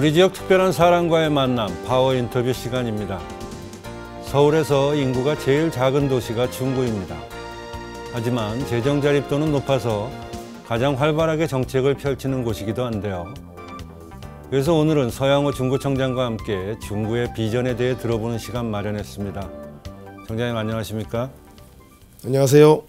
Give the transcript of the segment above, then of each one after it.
우리 지역 특별한 사람과의 만남 파워 인터뷰 시간입니다. 서울에서 인구가 제일 작은 도시가 중구입니다. 하지만 재정 자립도는 높아서 가장 활발하게 정책을 펼치는 곳이기도 한데요. 그래서 오늘은 서양호 중구청장과 함께 중구의 비전에 대해 들어보는 시간 마련했습니다. 청장님 안녕하십니까? 안녕하세요.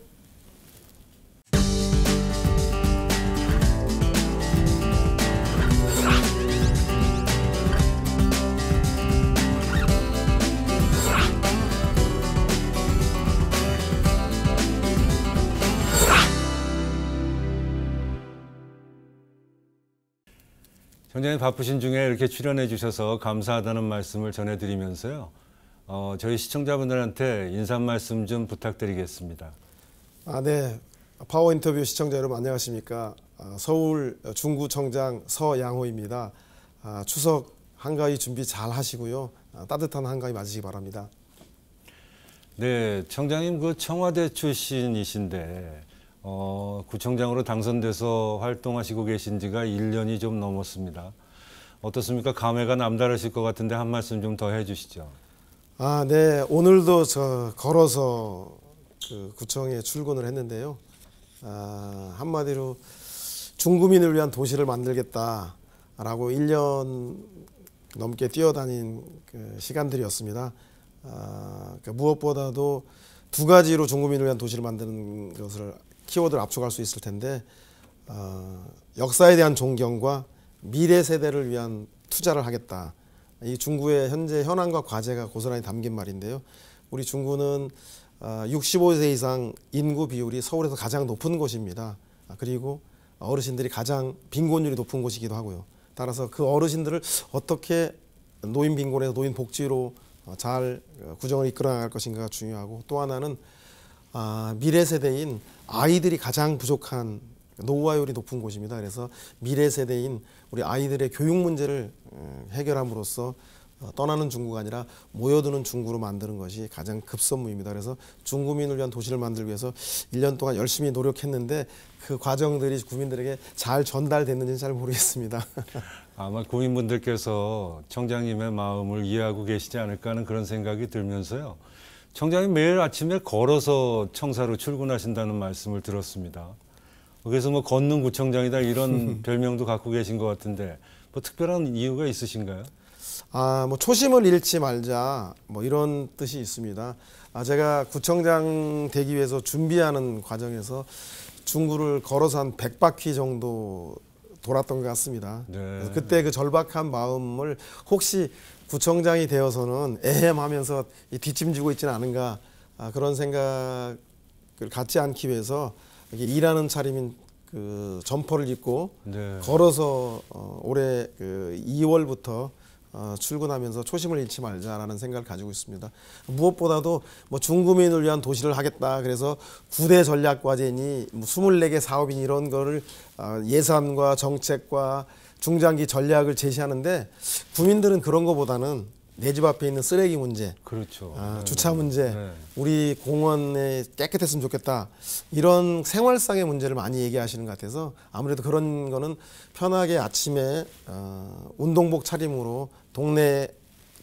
굉장히 바쁘신 중에 이렇게 출연해 주셔서 감사하다는 말씀을 전해드리면서요. 어, 저희 시청자분들한테 인사 말씀 좀 부탁드리겠습니다. 아, 네. 파워 인터뷰 시청자 여러분 안녕하십니까. 아, 서울 중구청장 서양호입니다. 아, 추석 한가위 준비 잘 하시고요. 아, 따뜻한 한가위 맞으시기 바랍니다. 네, 청장님 그 청와대 출신이신데 어, 구청장으로 당선돼서 활동하시고 계신 지가 1년이 좀 넘었습니다. 어떻습니까? 감회가 남다르실 것 같은데 한 말씀 좀 더 해주시죠. 아, 네. 오늘도 저 걸어서 그 구청에 출근을 했는데요. 아, 한마디로 중구민을 위한 도시를 만들겠다라고 1년 넘게 뛰어다닌 그 시간들이었습니다. 아, 그 무엇보다도 두 가지로 중구민을 위한 도시를 만드는 것을 키워드를 압축할 수 있을 텐데 어, 역사에 대한 존경과 미래 세대를 위한 투자를 하겠다. 이 중구의 현재 현황과 과제가 고스란히 담긴 말인데요. 우리 중구는 65세 어, 이상 인구 비율이 서울에서 가장 높은 곳입니다. 아, 그리고 어르신들이 가장 빈곤율이 높은 곳이기도 하고요. 따라서 그 어르신들을 어떻게 노인 빈곤에서 노인 복지로 어, 잘 어, 구정을 이끌어나갈 것인가가 중요하고 또 하나는 아, 미래 세대인 아이들이 가장 부족한 노후화율이 높은 곳입니다. 그래서 미래 세대인 우리 아이들의 교육 문제를 음, 해결함으로써 어, 떠나는 중국 아니라 모여드는 중국으로 만드는 것이 가장 급선무입니다. 그래서 중국민을 위한 도시를 만들기 위해서 1년 동안 열심히 노력했는데 그 과정들이 국민들에게 잘 전달됐는지는 잘 모르겠습니다. 아마 국민분들께서 청장님의 마음을 이해하고 계시지 않을까 하는 그런 생각이 들면서요. 청장님 매일 아침에 걸어서 청사로 출근하신다는 말씀을 들었습니다. 그래서 뭐 걷는 구청장이다 이런 별명도 갖고 계신 것 같은데 뭐 특별한 이유가 있으신가요? 아, 뭐 초심을 잃지 말자 뭐 이런 뜻이 있습니다. 아, 제가 구청장 되기 위해서 준비하는 과정에서 중구를 걸어서 한 100바퀴 정도 돌았던 것 같습니다. 네. 그때 그 절박한 마음을 혹시 구청장이 되어서는 애매하면서 뒷짐지고 있지는 않은가 아, 그런 생각을 갖지 않기 위해서 일하는 차림인 그 점퍼를 입고 네. 걸어서 어, 올해 그 2월부터 어, 출근하면서 초심을 잃지 말자라는 생각을 가지고 있습니다. 무엇보다도 뭐 중구민을 위한 도시를 하겠다. 그래서 9대 전략과제니 뭐 24개 사업인 이런 거를 어, 예산과 정책과 중장기 전략을 제시하는데 국민들은 그런 것보다는내 집 앞에 있는 쓰레기 문제, 그렇죠. 아, 주차 문제, 네. 우리 공원에 깨끗했으면 좋겠다 이런 생활상의 문제를 많이 얘기하시는 것 같아서 아무래도 그런 거는 편하게 아침에 어, 운동복 차림으로 동네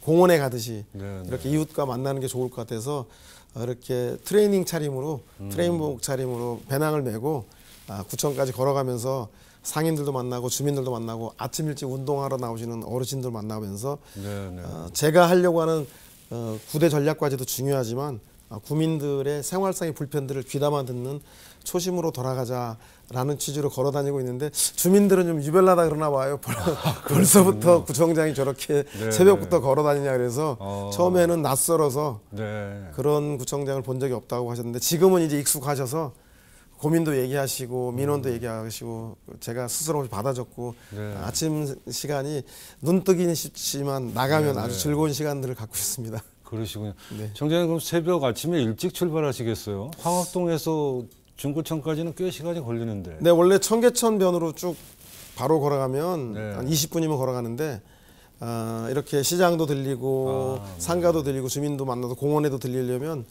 공원에 가듯이 네, 네. 이렇게 이웃과 만나는 게 좋을 것 같아서 어, 이렇게 트레이닝 차림으로 음. 트레이닝복 차림으로 배낭을 메고 아, 구청까지 걸어가면서 상인들도 만나고 주민들도 만나고 아침 일찍 운동하러 나오시는 어르신들 만나면서 네, 네. 어, 제가 하려고 하는 어, 구대 전략까지도 중요하지만 어, 국민들의 생활상의 불편들을 귀담아 듣는 초심으로 돌아가자라는 취지로 걸어 다니고 있는데 주민들은 좀 유별나다 그러나 봐요. 아, 벌써부터 구청장이 저렇게 네네. 네. 새벽부터 걸어 다니냐 그래서 어. 처음에는 낯설어서 네. 그런 구청장을 본 적이 없다고 하셨는데 지금은 이제 익숙하셔서 고민도 얘기하시고 음. 민원도 얘기하시고 제가 스스로 받아줬고 네. 아침 시간이 눈뜨기는 쉽지만 나가면 네, 아주 즐거운 시간들을 갖고 있습니다. 그러시군요. 네. 정장님 그럼 새벽 아침에 일찍 출발하시겠어요? 황학동에서 중구청까지는 꽤 시간이 걸리는데. 네 원래 청계천 변으로 쭉 바로 걸어가면 네. 한 20분이면 걸어가는데 어, 이렇게 시장도 들리고 아, 네. 상가도 들리고 주민도 만나서 공원에도 들리려면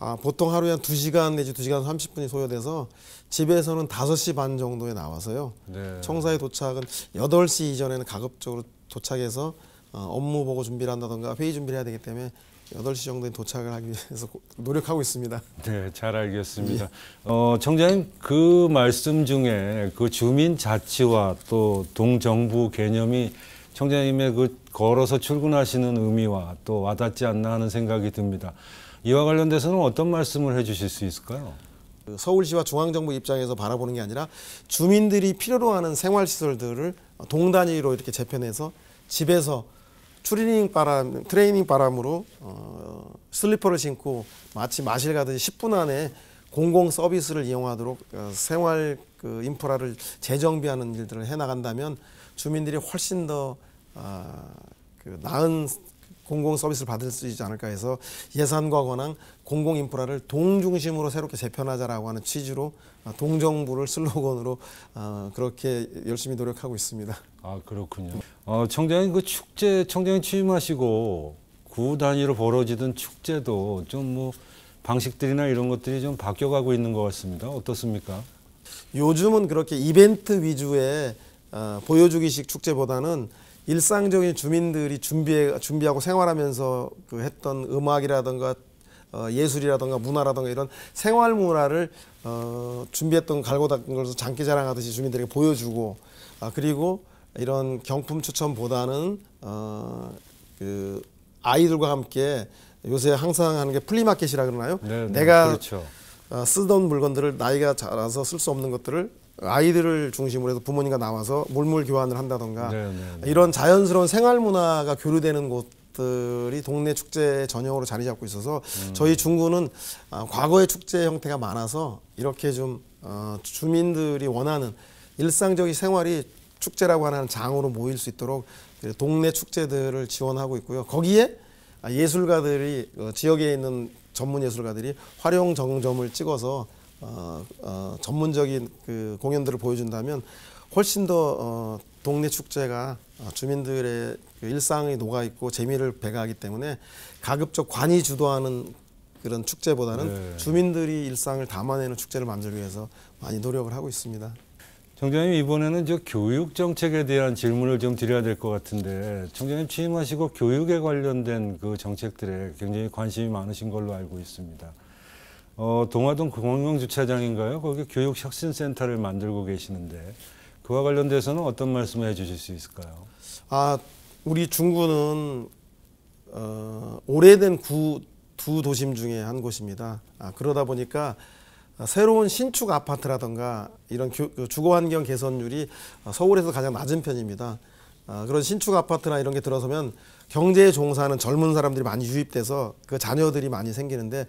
아, 보통 하루에 한 두시간 내지 두시간 삼십 분이 소요돼서 집에서는 다섯 시 반 정도에 나와서요. 네. 청사에 도착은 여덟 시 이전에는 가급적으로 도착해서 어, 업무 보고 준비를 한다던가 회의 준비를 해야 되기 때문에 여덟 시 정도에 도착을 하기 위해서 노력하고 있습니다. 네, 잘 알겠습니다. 예. 어, 청장님 그 말씀 중에 그 주민 자치와 또 동정부 개념이 총장님의 그 걸어서 출근하시는 의미와 또 와닿지 않나 하는 생각이 듭니다. 이와 관련돼서는 어떤 말씀을 해주실 수 있을까요? 그 서울시와 중앙정부 입장에서 바라보는 게 아니라 주민들이 필요로 하는 생활시설들을 동단위로 이렇게 재편해서 집에서 트레이닝 바람, 트레이닝 바람으로 어, 슬리퍼를 신고 마치 마실 가듯이 10분 안에 공공 서비스를 이용하도록 어, 생활 그 인프라를 재정비하는 일들을 해나간다면 주민들이 훨씬 더 아, 그 나은 공공 서비스를 받을 수 있지 않을까 해서 예산과 권한 공공 인프라를 동중심으로 새롭게 재편하자라고 하는 취지로 아, 동정부를 슬로건으로 아, 그렇게 열심히 노력하고 있습니다. 아 그렇군요. 어, 청장님 그 축제 청장님 취임하시고 구 단위로 벌어지던 축제도 좀 뭐 방식들이나 이런 것들이 좀 바뀌어가고 있는 것 같습니다. 어떻습니까? 요즘은 그렇게 이벤트 위주의 어, 보여주기식 축제보다는 일상적인 주민들이 준비해, 준비하고 생활하면서 그 했던 음악이라든가 어, 예술이라든가 문화라든가 이런 생활 문화를 어, 준비했던 갈고 닦은 것을 장기자랑하듯이 주민들에게 보여주고 아, 그리고 이런 경품 추첨보다는 어, 그 아이들과 함께 요새 항상 하는 게 플리마켓이라 그러나요? 네, 네 내가 그렇죠. 어, 쓰던 물건들을 나이가 자라서 쓸 수 없는 것들을 아이들을 중심으로 해서 부모님과 나와서 물물 교환을 한다던가 네, 네, 네, 이런 자연스러운 생활 문화가 교류되는 곳 들이 동네 축제 전형으로 자리 잡고 있어서 음. 저희 중구는 아, 과거의 축제 형태가 많아서 이렇게 좀 어, 주민들이 원하는 일상적인 생활이 축제라고 하는 장으로 모일 수 있도록 동네 축제들을 지원하고 있고요. 거기에 예술가들이 어, 지역에 있는 전문 예술가들이 활용 정점을 찍어서 어, 어, 전문적인 그 공연들을 보여준다면 훨씬 더 어, 동네 축제가 어, 주민들의 그 일상이 녹아 있고 재미를 배가하기 때문에 가급적 관이 주도하는 그런 축제보다는 네. 주민들이 일상을 담아내는 축제를 만들기 위해서 많이 노력을 하고 있습니다. 총장님 이번에는 저 교육 정책에 대한 질문을 좀 드려야 될 것 같은데 총장님 취임하시고 교육에 관련된 그 정책들에 굉장히 관심이 많으신 걸로 알고 있습니다. 어, 동화동 공영 주차장인가요? 거기 교육혁신센터를 만들고 계시는데 그와 관련돼서는 어떤 말씀을 해주실 수 있을까요? 아 우리 중구는 어, 오래된 구두 도심 중에 한 곳입니다. 아, 그러다 보니까 새로운 신축 아파트라든가 이런 그 주거 환경 개선율이 서울에서 가장 낮은 편입니다. 아, 그런 신축 아파트나 이런 게 들어서면 경제에 종사하는 젊은 사람들이 많이 유입돼서 그 자녀들이 많이 생기는데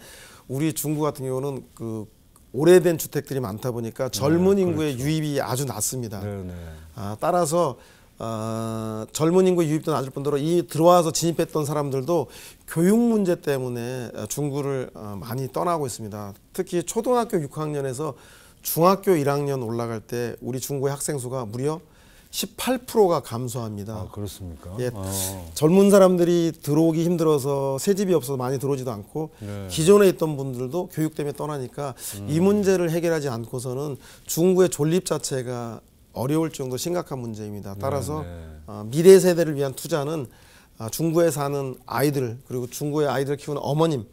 우리 중구 같은 경우는 그 오래된 주택들이 많다 보니까 네, 젊은 네, 인구의 그렇죠. 유입이 아주 낮습니다. 네, 네. 아, 따라서 어, 젊은 인구 유입도 낮을 뿐더러 이 들어와서 진입했던 사람들도 교육 문제 때문에 아, 중구를 어, 많이 떠나고 있습니다. 특히 초등학교 6학년에서 중학교 1학년 올라갈 때 우리 중구의 학생 수가 무려 18%가 감소합니다. 아, 그렇습니까? 예, 아. 젊은 사람들이 들어오기 힘들어서 새 집이 없어서 많이 들어오지도 않고 네. 기존에 있던 분들도 교육 때문에 떠나니까 음. 이 문제를 해결하지 않고서는 중국의 존립 자체가 어려울 정도 심각한 문제입니다. 따라서 네, 네. 아, 미래 세대를 위한 투자는 아, 중국에 사는 아이들 그리고 중국의 아이들 키우는 어머님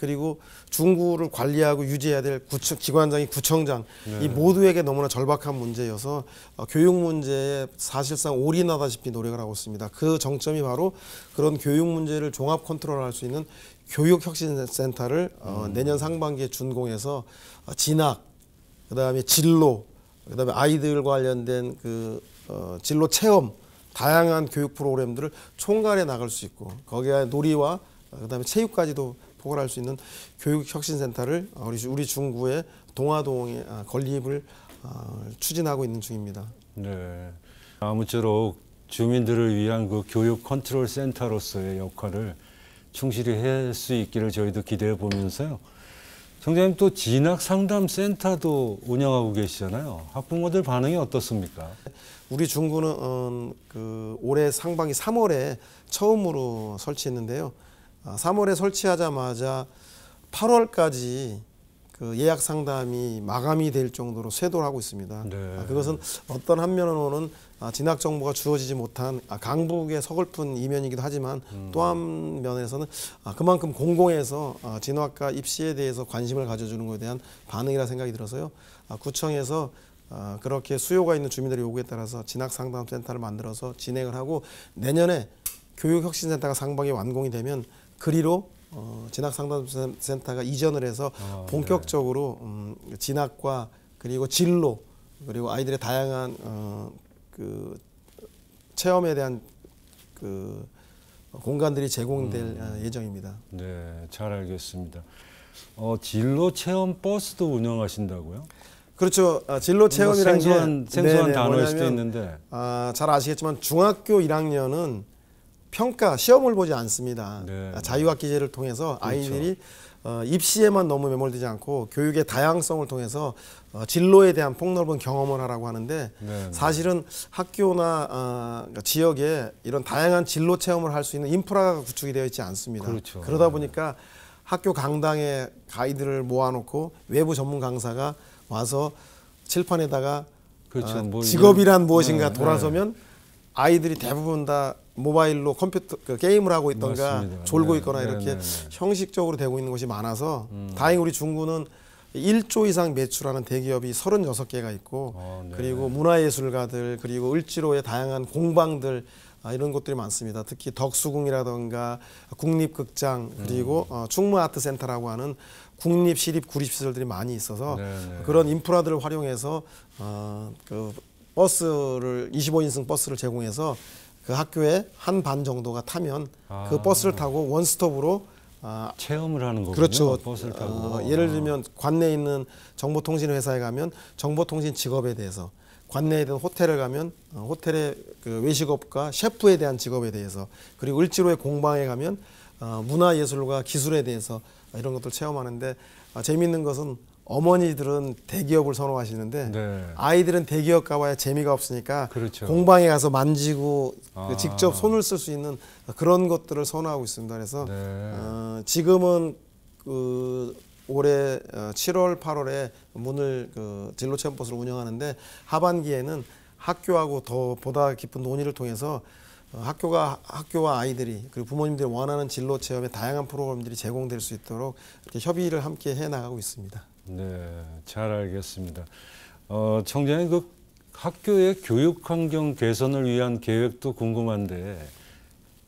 그리고 중구를 관리하고 유지해야 될 구청, 기관장이 구청장 네. 이 모두에게 너무나 절박한 문제여서 어, 교육 문제에 사실상 올인하다시피 노력을 하고 있습니다. 그 정점이 바로 그런 교육 문제를 종합 컨트롤할 수 있는 교육혁신센터를 어, 음. 어, 내년 상반기에 준공해서 어, 진학 그다음에 진로 그다음에 아이들과 관련된 그 어, 진로 체험 다양한 교육 프로그램들을 총괄해 나갈 수 있고 거기에 놀이와 어, 그다음에 체육까지도 포괄할 수 있는 교육혁신센터를 어, 우리, 우리 중구의 동화동의 아, 건립을 아, 추진하고 있는 중입니다. 네. 아무쪼록 주민들을 위한 그 교육 컨트롤 센터로서의 역할을 충실히 할 수 있기를 저희도 기대해 보면서요. 청장님 또 진학 상담 센터도 운영하고 계시잖아요. 학부모들 반응이 어떻습니까? 우리 중구는 어, 그 올해 상반기 3월에 처음으로 설치했는데요. 3월에 아, 설치하자마자 8월까지 그 예약 상담이 마감이 될 정도로 쇄도를 하고 있습니다. 네. 아, 그것은 어떤 한면으로는 아, 진학 정보가 주어지지 못한 강북의 서글픈 이면이기도 하지만 음. 또한 면에서는 그만큼 공공에서 진학과 입시에 대해서 관심을 가져주는 것에 대한 반응이라 생각이 들어서요. 구청에서 그렇게 수요가 있는 주민들의 요구에 따라서 진학 상담 센터를 만들어서 진행을 하고 내년에 교육혁신센터가 상반기 완공이 되면 그리로 어, 진학 상담센터가 이전을 해서 아, 네. 본격적으로 네. 음, 진학과 그리고 진로 그리고 아이들의 다양한 어, 그 체험에 대한 그 공간들이 제공될 음. 아, 예정입니다. 네, 잘 알겠습니다. 어, 진로 체험 버스도 운영하신다고요? 그렇죠. 아, 진로 뭐 체험이라는 생소한, 게 생소한 네, 네, 단어일 수도 있는데. 아, 잘 아시겠지만 중학교 1학년은 평가 시험을 보지 않습니다. 네. 자유학기제를 통해서 그렇죠. 아이들이 어, 입시에만 너무 매몰되지 않고 교육의 다양성을 통해서 어, 진로에 대한 폭넓은 경험을 하라고 하는데 네. 사실은 학교나 어, 그러니까 지역에 이런 다양한 진로 체험을 할 수 있는 인프라가 구축이 되어 있지 않습니다. 그렇죠. 그러다 네. 보니까 학교 강당에 가이드를 모아놓고 외부 전문 강사가 와서 칠판에다가 그렇죠. 어, 뭐 직업이란 무엇인가 네, 네. 돌아서면 아이들이 대부분 다 모바일로 컴퓨터 그 게임을 하고 있던가 맞습니다. 졸고 네. 있거나 네, 이렇게 네, 네 형식적으로 되고 있는 것이 많아서 음. 다행히 우리 중구는 1조 이상 매출하는 대기업이 36개가 있고 아, 네. 그리고 문화예술가들 그리고 을지로의 다양한 공방들 아, 이런 곳들이 많습니다. 특히 덕수궁이라던가 국립극장 음. 그리고 음. 어, 충무아트센터라고 하는 국립 시립 구립 시설들이 많이 있어서 네네. 그런 인프라들을 활용해서 어, 그 버스를 25인승 버스를 제공해서 그 학교에 한 반 정도가 타면 그 아. 그 버스를 타고 원스톱으로 아, 체험을 하는 거군요. 그렇죠. 버스를 타고. 어, 예를 들면 관내에 있는 정보통신 회사에 가면 정보통신 직업에 대해서 관내에 있는 호텔을 가면 어, 호텔의 그 외식업과 셰프에 대한 직업에 대해서 그리고 을지로의 공방에 가면 어, 문화예술과 기술에 대해서 이런 것들 체험하는데 아, 재미있는 것은 어머니들은 대기업을 선호하시는데 네. 아이들은 대기업 가봐야 재미가 없으니까 그렇죠. 공방에 가서 만지고 아. 그 직접 손을 쓸 수 있는 그런 것들을 선호하고 있습니다. 그래서 네. 어, 지금은 그 올해 7월, 어, 8월에 문을 그 진로 체험 버스를 운영하는데 하반기에는 학교하고 더 보다 깊은 논의를 통해서 어, 학교가 학교와 아이들이 그리고 부모님들이 원하는 진로 체험에 다양한 프로그램들이 제공될 수 있도록 이렇게 협의를 함께 해 나가고 있습니다. 네, 잘 알겠습니다. 어, 청장님 그 학교의 교육 환경 개선을 위한 계획도 궁금한데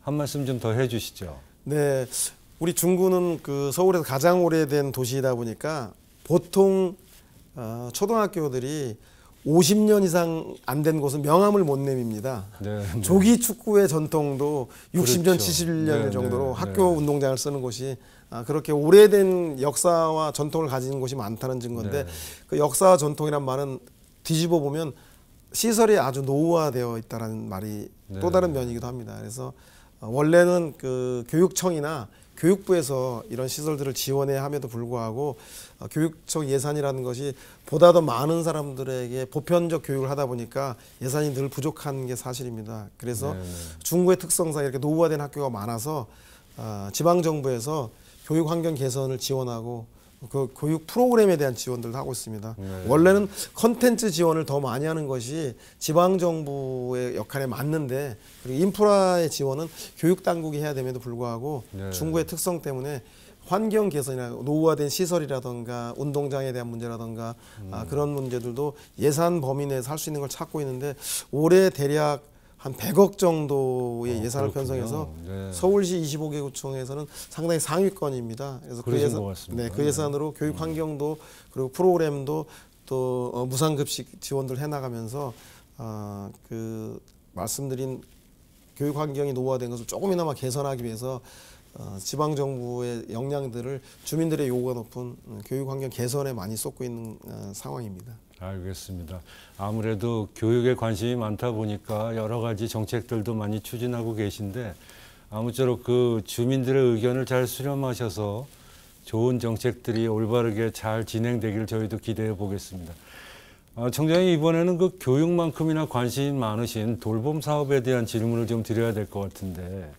한 말씀 좀 더 해주시죠. 네, 우리 중구는 그 서울에서 가장 오래된 도시이다 보니까 보통 어, 초등학교들이 50년 이상 안 된 곳은 명함을 못 내밉니다. 네, 네. 조기 축구의 전통도 60년, 그렇죠. 70년 네, 정도로 네. 학교 운동장을 쓰는 곳이 아, 그렇게 오래된 역사와 전통을 가진 곳이 많다는 증거인데 네. 그 역사와 전통이란 말은 뒤집어 보면 시설이 아주 노후화되어 있다는 말이 또 다른 면이기도 합니다. 그래서 어, 원래는 그 교육청이나 교육부에서 이런 시설들을 지원해야 함에도 불구하고 어, 교육적 예산이라는 것이 보다 더 많은 사람들에게 보편적 교육을 하다 보니까 예산이 늘 부족한 게 사실입니다. 그래서 네. 중구의 특성상 이렇게 노후화된 학교가 많아서 어, 지방 정부에서 교육 환경 개선을 지원하고 그 교육 프로그램에 대한 지원들도 하고 있습니다. 네. 원래는 컨텐츠 지원을 더 많이 하는 것이 지방 정부의 역할에 맞는데 그리고 인프라의 지원은 교육 당국이 해야 됨에도 불구하고 네. 중국의 특성 때문에 환경 개선이나 노후화된 시설이라든가 운동장에 대한 문제라든가 아, 음. 아, 그런 문제들도 예산 범위 내에서 할 수 있는 걸 찾고 있는데 올해 대략 한 100억 정도의 어, 예산을 편성해서 네. 서울시 25개구청에서는 상당히 상위권입니다. 그래서 그 예산, 네, 그 예산으로 예. 교육 음. 환경도 그리고 프로그램도 또 어, 무상급식 지원들 해나가면서 어, 그 말씀드린 교육 환경이 노후화된 것을 조금이나마 개선하기 위해서 어, 지방 정부의 역량들을 주민들의 요구가 높은 교육 환경 개선에 많이 쏟고 있는 어, 상황입니다. 알겠습니다. 아무래도 교육에 관심이 많다 보니까 여러 가지 정책들도 많이 추진하고 계신데 아무쪼록 그 주민들의 의견을 잘 수렴하셔서 좋은 정책들이 올바르게 잘 진행되길 저희도 기대해 보겠습니다. 아, 청장님 이번에는 그 교육만큼이나 관심 많으신 돌봄 사업에 대한 질문을 좀 드려야 될 것 같은데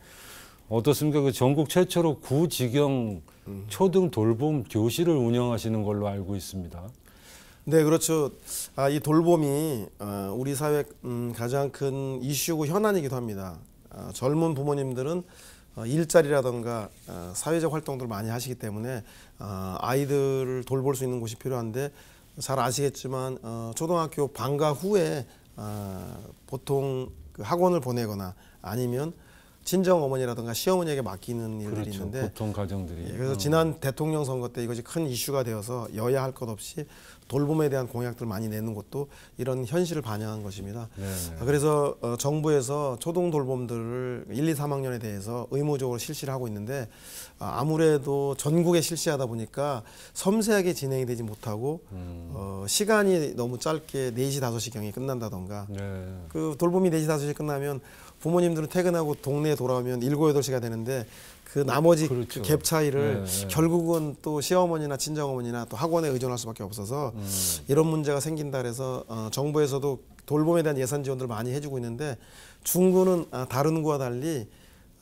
어떻습니까? 그 전국 최초로 구지경 음. 초등 돌봄 교실을 운영하시는 걸로 알고 있습니다. 네, 그렇죠. 아, 이 돌봄이 어, 우리 사회 음, 가장 큰 이슈고 현안이기도 합니다. 어, 젊은 부모님들은 어, 일자리라든가 어, 사회적 활동들 을 많이 하시기 때문에 어, 아이들을 돌볼 수 있는 곳이 필요한데 잘 아시겠지만 어, 초등학교 방과 후에 어, 보통 그 학원을 보내거나 아니면 친정 어머니라든가 시어머니에게 맡기는 일들이 그렇죠. 있는데 보통 가정들이 예, 그래서 어. 지난 대통령 선거 때 이것이 큰 이슈가 되어서 여야 할 것 없이 돌봄에 대한 공약들 많이 내는 것도 이런 현실을 반영한 것입니다. 네 아, 그래서 어, 정부에서 초등 돌봄들을 1, 2, 3학년에 대해서 의무적으로 실시를 하고 있는데 아, 아무래도 전국에 실시하다 보니까 섬세하게 진행이 되지 못하고 음. 어, 시간이 너무 짧게 4시, 5시경에 끝난다던가 네. 그 돌봄이 4시, 5시에 끝나면 부모님들은 퇴근하고 동네에 돌아오면 일곱 여덟 시가 되는데 그 나머지 그렇죠. 갭 차이를 네, 네. 결국은 또 시어머니나 친정어머니나 또 학원에 의존할 수밖에 없어서 음. 이런 문제가 생긴다 그래서 어, 정부에서도 돌봄에 대한 예산 지원들을 많이 해주고 있는데 중구는 아, 다른 구와 달리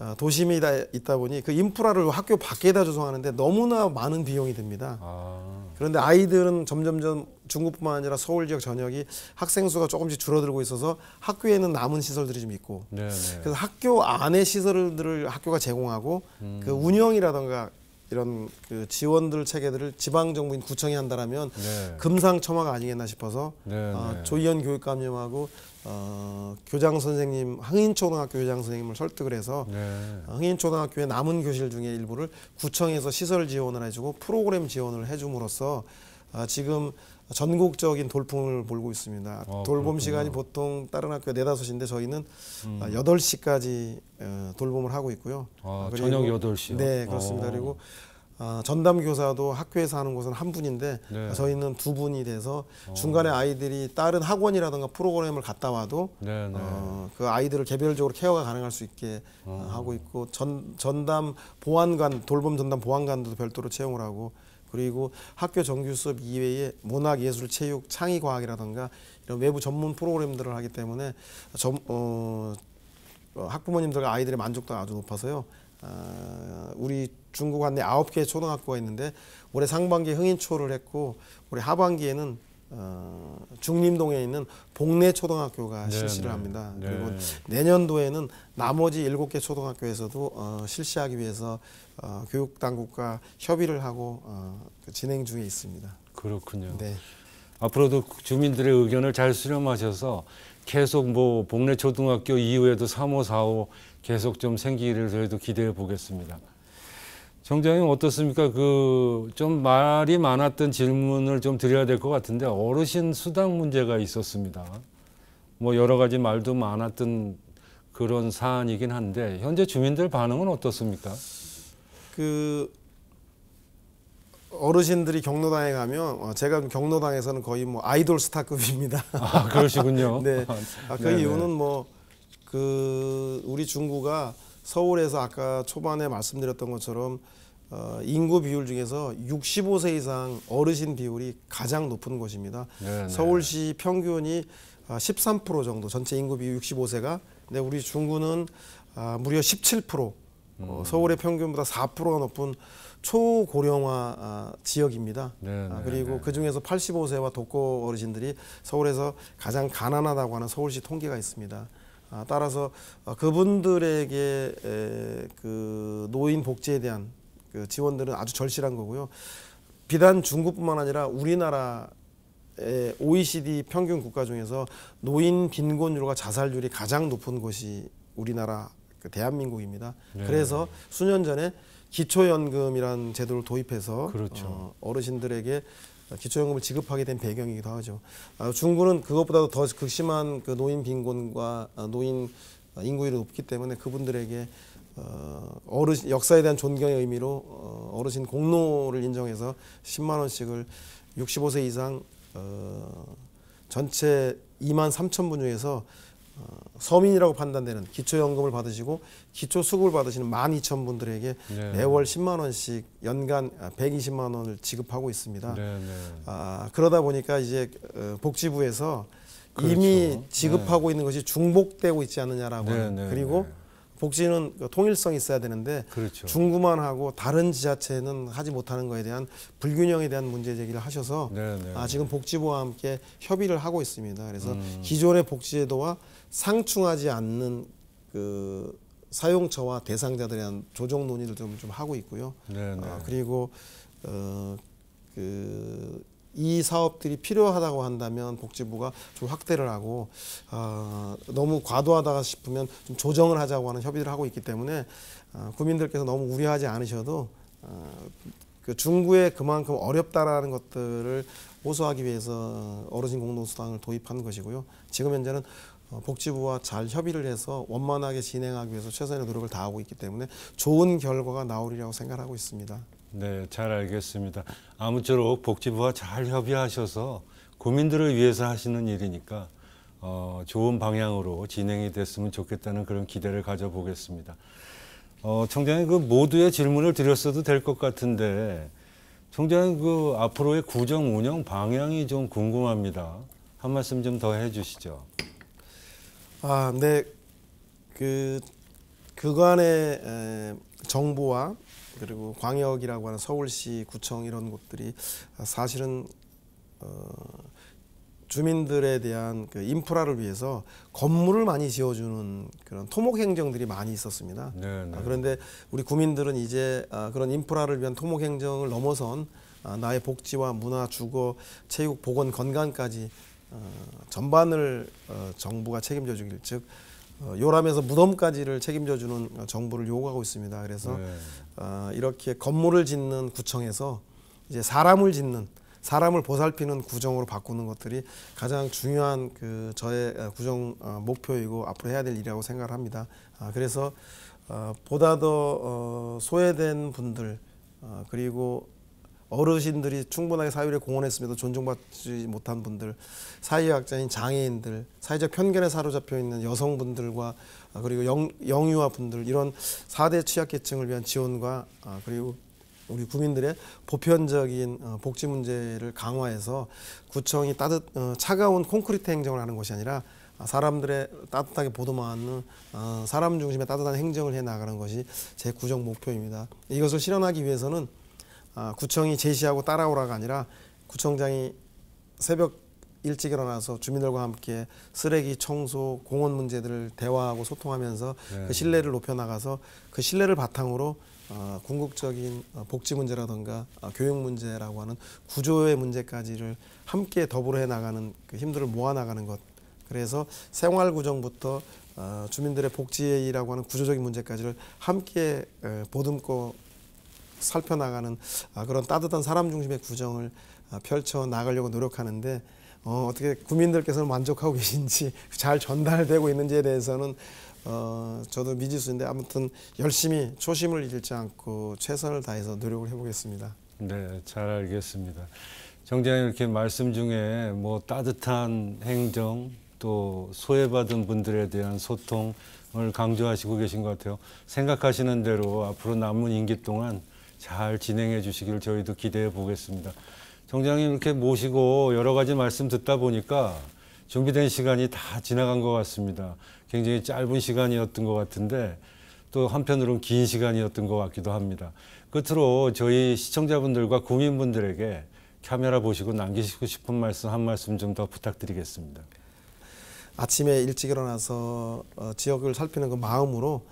아, 도심이다 있다 보니 그 인프라를 학교 밖에다 조성하는데 너무나 많은 비용이 듭니다. 아. 그런데 아이들은 점점점 중국뿐만 아니라 서울 지역 전역이 학생 수가 조금씩 줄어들고 있어서 학교에는 남은 시설들이 좀 있고 네네. 네. 그래서 학교 안의 시설들을 학교가 제공하고 그 음. 그 운영이라던가 이런 그 지원들 체계들을 지방 정부인 구청이 한다라면 네. 금상첨화가 아니겠나 싶어서 네, 어, 네. 조희연 교육감님하고 어, 교장 선생님 항인초등학교 교장 선생님을 설득을 해서 항인초등학교의 네. 남은 교실 중에 일부를 구청에서 시설 지원을 해주고 프로그램 지원을 해줌으로써 어, 지금 전국적인 돌풍을 몰고 있습니다. 아, 돌봄 그렇구나. 시간이 보통 다른 학교 4, 5시인데 저희는 음. 8시까지 아, 어, 돌봄을 하고 있고요. 아, 아 저녁 8시요? 네, 그렇습니다. 오. 어. 그리고 아, 전담 교사도 학교에서 하는 곳은 한 분인데 네. 저희는 두 분이 돼서 어. 중간에 아이들이 다른 학원이라든가 프로그램을 갔다 와도 네, 네. 어, 그 아이들을 개별적으로 케어가 가능할 수 있게 오. 하고 있고 전, 전담 보안관 돌봄 전담 보안관도 별도로 채용을 하고 그리고 학교 정규 수업 이외에 문학, 예술, 체육, 창의 과학이라든가 이런 외부 전문 프로그램들을 하기 때문에 점, 어, 어 학부모님들과 아이들의 만족도가 아주 높아서요. 어, 우리 중국 안내 아 개의 초등학교가 있는데 올해 상반기에 흥인초를 했고 올해 하반기에는 어, 중림동에 있는 복내 초등학교가 네, 실시를 네. 합니다. 네. 그리고 내년도에는 나머지 일곱 개 초등학교에서도 어, 실시하기 위해서 어, 교육 당국과 협의를 하고 어, 그 진행 중에 있습니다. 그렇군요. 네. 앞으로도 주민들의 의견을 잘 수렴하셔서 계속 뭐 복내 초등학교 이후에도 3호, 4호 계속 좀 생기기를 저희도 기대해 보겠습니다. 정장님 어떻습니까? 그 좀 말이 많았던 질문을 좀 드려야 될 것 같은데 어르신 수당 문제가 있었습니다. 뭐 여러 가지 말도 많았던 그런 사안이긴 한데 현재 주민들 반응은 어떻습니까? 그 어르신들이 경로당에 가면 어, 제가 경로당에서는 거의 뭐 아이돌 스타급입니다. 아 그러시군요. 네. 아, 그 네, 네. 이유는 뭐 그 우리 중구가 서울에서 아까 초반에 말씀드렸던 것처럼 어, 인구 비율 중에서 65세 이상 어르신 비율이 가장 높은 곳입니다. 네네. 네. 서울시 평균이 13% 아, 정도 전체 인구 비율 65세가 근데 우리 중구는 아, 무려 17% 어, 음. 서울의 평균보다 4%가 높은 초고령화 아, 지역입니다. 네, 네, 아, 그리고 그 중에서 85세와 독거 어르신들이 서울에서 가장 가난하다고 하는 서울시 통계가 있습니다. 아, 따라서 어, 그분들에게 에, 그 노인 복지에 대한 그 지원들은 아주 절실한 거고요. 비단 중국뿐만 아니라 우리나라 OECD 평균 국가 중에서 노인 빈곤율과 자살률이 가장 높은 곳이 우리나라 그 대한민국입니다. 네. 그래서 수년 전에 기초연금이라는 제도를 도입해서 그렇죠. 어, 르신들에게 기초연금을 지급하게 된 배경이기도 하죠. 아, 중국은 그것보다도 더 극심한 그 노인 빈곤과 어, 노인 인구율이 높기 때문에 그분들에게 어, 어르신 어 역사에 대한 존경의 의미로 어, 어르신 어 공로를 인정해서 10만 원씩을 65세 이상 어, 전체 2만 3천 분 중에서 어, 서민이라고 판단되는 기초연금을 받으시고 기초수급을 받으시는 1만 2천 분들에게 네. 매월 10만 원씩 연간 120만 원을 지급하고 있습니다. 네, 네. 아, 그러다 보니까 이제 어, 복지부에서 그렇죠. 이미 네. 지급하고 있는 것이 중복되고 있지 않느냐라고 네, 네, 그리고 복지는 그 통일성이 있어야 되는데 그렇죠. 중구만 하고 다른 지자체는 하지 못하는 거에 대한 불균형에 대한 문제 제기를 하셔서 네, 네, 아, 네. 지금 복지부와 함께 협의를 하고 있습니다. 그래서 음. 기존의 복지제도와 상충하지 않는 그 사용처와 대상자들에 대한 조정 논의를 좀, 좀 하고 있고요. 네네. 어, 아, 그리고 어, 그이 사업들이 필요하다고 한다면 복지부가 좀 확대를 하고 어, 너무 과도하다 싶으면 좀 조정을 하자고 하는 협의를 하고 있기 때문에 어, 국민들께서 너무 우려하지 않으셔도 어, 그 중구에 그만큼 어렵다라는 것들을 호소하기 위해서 어르신 공동수당을 도입한 것이고요. 지금 현재는 어, 복지부와 잘 협의를 해서 원만하게 진행하기 위해서 최선의 노력을 다하고 있기 때문에 좋은 결과가 나오리라고 생각하고 있습니다. 네, 잘 알겠습니다. 아무쪼록 복지부와 잘 협의하셔서 고민들을 위해서 하시는 일이니까 어, 좋은 방향으로 진행이 됐으면 좋겠다는 그런 기대를 가져보겠습니다. 어, 청장님 그 모두의 질문을 드렸어도 될 것 같은데 청장님 그 앞으로의 구정 운영 방향이 좀 궁금합니다. 한 말씀 좀 더 해주시죠. 아, 네, 그 그간의 정부와 그리고 광역이라고 하는 서울시 구청 이런 곳들이 사실은 어, 주민들에 대한 그 인프라를 위해서 건물을 많이 지어주는 그런 토목 행정들이 많이 있었습니다. 네네. 네. 아, 그런데 우리 구민들은 이제 아, 그런 인프라를 위한 토목 행정을 넘어선 아, 나의 복지와 문화, 주거, 체육, 보건, 건강까지 어, 전반을 어, 정부가 책임져 주길 즉 어, 요람에서 무덤까지를 책임져주는 정부를 요구하고 있습니다. 그래서 네. 어, 이렇게 건물을 짓는 구청에서 이제 사람을 짓는 사람을 보살피는 구정으로 바꾸는 것들이 가장 중요한 그 저의 어, 구정 어, 목표이고 앞으로 해야 될 일이라고 생각을 합니다. 아, 그래서 보다 더 소외된 분들 그리고 어르신들이 충분하게 사회를 공헌했음에도 존중받지 못한 분들, 사회학자인 장애인들, 사회적 편견에 사로잡혀 있는 여성분들과 아, 그리고 영, 영유아 분들 이런 사대 취약계층을 위한 지원과 아, 그리고 우리 국민들의 보편적인 어, 복지 문제를 강화해서 구청이 따뜻 어, 차가운 콘크리트 행정을 하는 것이 아니라 사람들의 따뜻하게 보듬어안는 사람 중심의 따뜻한 행정을 해 나가는 것이 제 구정 목표입니다. 이것을 실현하기 위해서는 아, 구청이 제시하고 따라오라가 아니라 구청장이 새벽 일찍 일어나서 주민들과 함께 쓰레기 청소, 공원 문제들을 대화하고 소통하면서 네. 그 신뢰를 높여 나가서 그 신뢰를 바탕으로 어, 궁극적인 어, 복지 문제라든가 어, 교육 문제라고 하는 구조의 문제까지를 함께 더불어 해 나가는 그 힘들을 모아 나가는 것. 그래서 생활 구정부터 어, 주민들의 복지라고 하는 구조적인 문제까지를 함께 보듬고 살펴나가는 아, 그런 따뜻한 사람 중심의 구정을 아, 펼쳐 나가려고 노력하는데 어, 어떻게 국민들께서는 만족하고 계신지 잘 전달되고 있는지에 대해서는 어, 저도 미지수인데 아무튼 열심히 초심을 잃지 않고 최선을 다해서 노력을 해보겠습니다. 네, 잘 알겠습니다. 정작 이렇게 말씀 중에 뭐 따뜻한 행정 또 소외받은 분들에 대한 소통을 강조하시고 계신 것 같아요. 생각하시는 대로 앞으로 남은 임기 동안 잘 진행해 주시기를 저희도 기대해 보겠습니다. 정장님 이렇게 모시고 여러 가지 말씀 듣다 보니까 준비된 시간이 다 지나간 것 같습니다. 굉장히 짧은 시간이었던 것 같은데 또 한편으로는 긴 시간이었던 것 같기도 합니다. 끝으로 저희 시청자분들과 국민분들에게 카메라 보시고 남기시고 싶은 말씀 한 말씀 좀 더 부탁드리겠습니다. 아침에 일찍 일어나서 어, 지역을 살피는 그 마음으로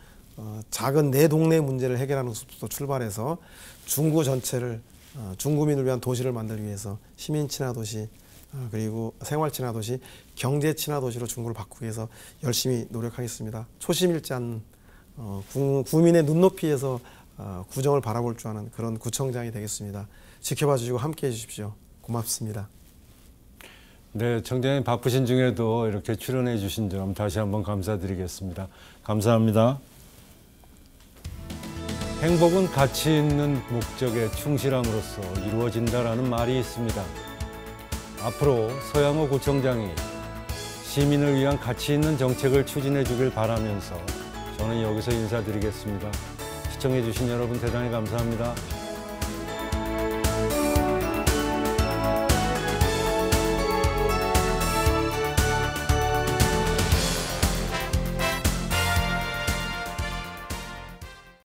어, 작은 내 동네 문제를 해결하는 모습부터 출발해서 중구 전체를 어, 중구민을 위한 도시를 만들기 위해서 시민 친화 도시 어, 그리고 생활 친화 도시, 경제 친화 도시로 중구를 바꾸기 위해서 열심히 노력하겠습니다. 초심 잃지 않 구, 민의 눈높이에서 구정을 바라볼 줄 아는 그런 구청장이 되겠습니다. 지켜봐 주시고 함께해 주십시오. 고맙습니다. 네, 청장님 바쁘신 중에도 이렇게 출연해 주신 점 다시 한번 감사드리겠습니다. 감사합니다. 행복은 가치 있는 목적에 충실함으로써 이루어진다라는 말이 있습니다. 앞으로 서양호 구청장이 시민을 위한 가치 있는 정책을 추진해 주길 바라면서 저는 여기서 인사드리겠습니다. 시청해 주신 여러분 대단히 감사합니다.